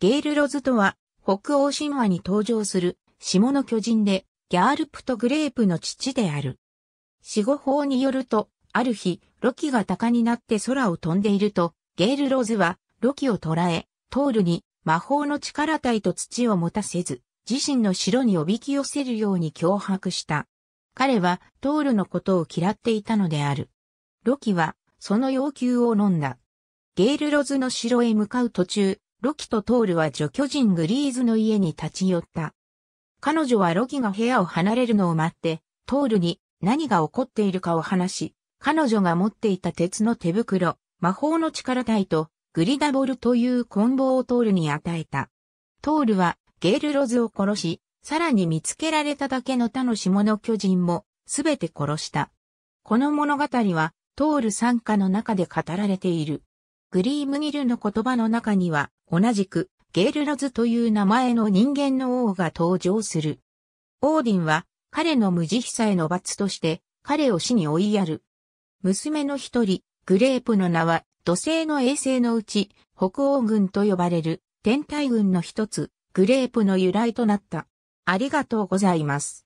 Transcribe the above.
ゲール・ロズとは、北欧神話に登場する、下の巨人で、ギャールプとグレープの父である。死後法によると、ある日、ロキが鷹になって空を飛んでいると、ゲール・ロズは、ロキを捕らえ、トールに、魔法の力体と土を持たせず、自身の城におびき寄せるように脅迫した。彼は、トールのことを嫌っていたのである。ロキは、その要求を飲んだ。ゲール・ロズの城へ向かう途中、ロキとトールは女巨人グリーズの家に立ち寄った。彼女はロキが部屋を離れるのを待って、トールに何が起こっているかを話し、彼女が持っていた鉄の手袋、魔法の力体とグリダボルという棍棒をトールに与えた。トールはゲールロズを殺し、さらに見つけられただけの他の下の巨人もすべて殺した。この物語はトール参加の中で語られている。グリームギルの言葉の中には、同じく、ゲールラズという名前の人間の王が登場する。オーディンは、彼の無慈悲さへの罰として、彼を死に追いやる。娘の一人、グレープの名は、土星の衛星のうち、北欧軍と呼ばれる、天体軍の一つ、グレープの由来となった。ありがとうございます。